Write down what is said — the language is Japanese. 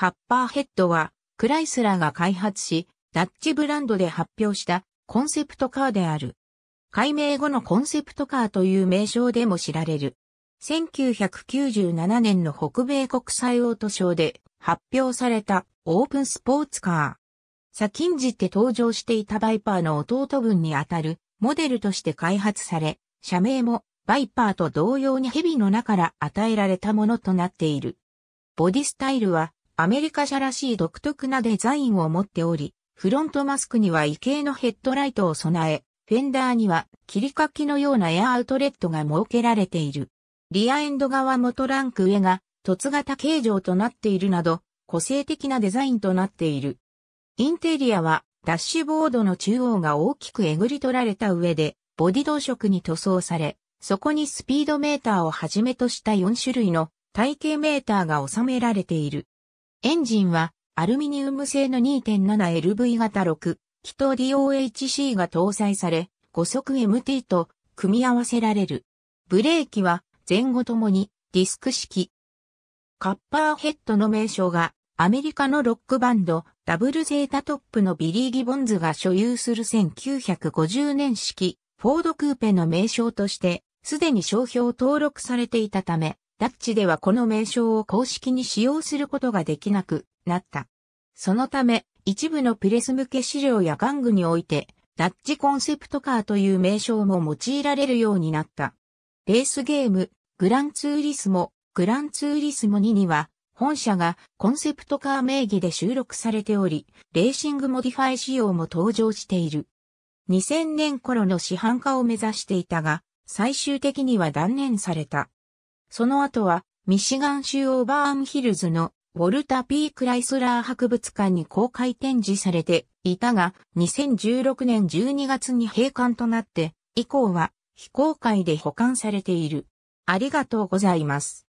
カッパーヘッドは、クライスラーが開発し、ダッチブランドで発表したコンセプトカーである。改名後のコンセプトカーという名称でも知られる。1997年の北米国際オートショーで発表されたオープンスポーツカー。先んじて登場していたバイパーの弟分にあたるモデルとして開発され、社名もバイパーと同様に蛇の中から与えられたものとなっている。ボディスタイルはアメリカ車らしい独特なデザインを持っており、フロントマスクには異形のヘッドライトを備え、フェンダーには切り欠きのようなエアアウトレットが設けられている。リアエンド側もトランク上が凸型形状となっているなど、個性的なデザインとなっている。インテリアはダッシュボードの中央が大きくえぐり取られた上で、ボディ同色に塗装され、そこにスピードメーターをはじめとした4種類の体型メーターが収められている。エンジンはアルミニウム製の 2.7LV 型6、気筒 DOHC が搭載され、5速 MT と組み合わせられる。ブレーキは前後ともにディスク式。カッパーヘッドの名称がアメリカのロックバンドダブルゼータトップのビリー・ギボンズが所有する1950年式フォードクーペの名称としてすでに商標登録されていたためダッチではこの名称を公式に使用することができなくなった。そのため、一部のプレス向け資料や玩具において、ダッチコンセプトカーという名称も用いられるようになった。レースゲーム、グランツーリスモ、グランツーリスモ2には、本社がコンセプトカー名義で収録されており、レーシングモディファイ仕様も登場している。2000年頃の市販化を目指していたが、最終的には断念された。その後は、ミシガン州オーバーンヒルズのウォルタ・ピー・クライスラー博物館に公開展示されていたが、2016年12月に閉館となって、以降は非公開で保管されている。ありがとうございます。